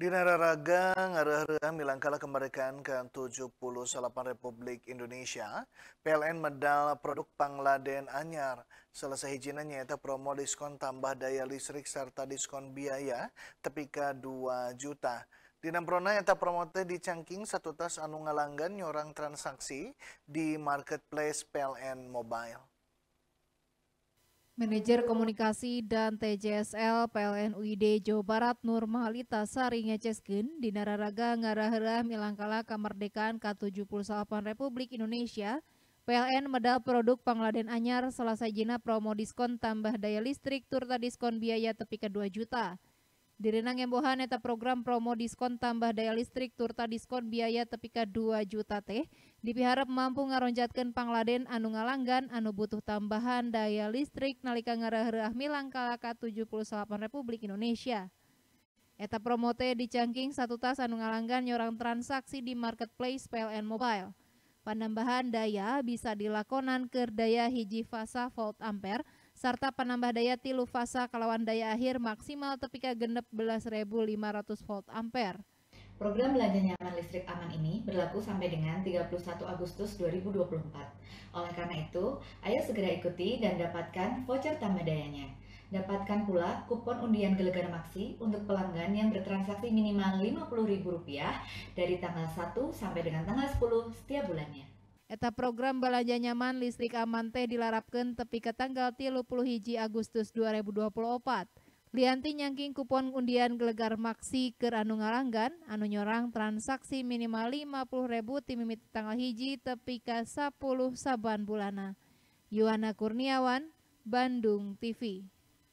Dinararaga ngarah-arah milangkala kemerdekaan ke-78 Republik Indonesia, PLN medal produk Pangladen Anyar. Selesai hijina yaitu promo diskon tambah daya listrik serta diskon biaya tepika 2 juta. Di Namprona teh di dicangking satu tas anu ngalanggan nyorang transaksi di marketplace PLN Mobile. Manajer Komunikasi dan TJSL PLN UID Jawa Barat Nurmahalita Sari di dinararaga Ngarahera milangkala kamerdekaan ke-78 Republik Indonesia PLN medal produk Pangladen Anyar selasa jina promo diskon tambah daya listrik turta diskon biaya tepi ke 2 juta. Di Renang eta program promo diskon tambah daya listrik turta diskon biaya tepika 2 juta teh. Dipiharap mampu ngaronjatkan Pangladen anu ngalanggan anu butuh tambahan daya listrik nalika ngaraheureuh milang kalaka 78 Republik Indonesia. Eta promo teh dicangking satu tas anu ngalanggan nyorang transaksi di marketplace PLN Mobile. Penambahan daya bisa dilakonan ke daya hiji fasa volt ampere serta penambah daya tilu fasa kalawan daya akhir maksimal tepika genep 11.500 volt ampere. Program Belanja Nyaman Listrik Aman ini berlaku sampai dengan 31 Agustus 2024. Oleh karena itu, ayo segera ikuti dan dapatkan voucher tambah dayanya. Dapatkan pula kupon undian Gelegar Maksi untuk pelanggan yang bertransaksi minimal Rp50.000 dari tanggal 1 sampai dengan tanggal 10 setiap bulannya. Eta program belanja nyaman listrik aman teh dilarapkan tepi ke tanggal 30 hiji Agustus 2024. Lianti nyangking kupon undian gelegar maksi ke anu ngalanggan, anu nyorang transaksi minimal 50 ribu timimit tanggal hiji tepi ke 10 saban bulana. Yuana Kurniawan, Bandung TV.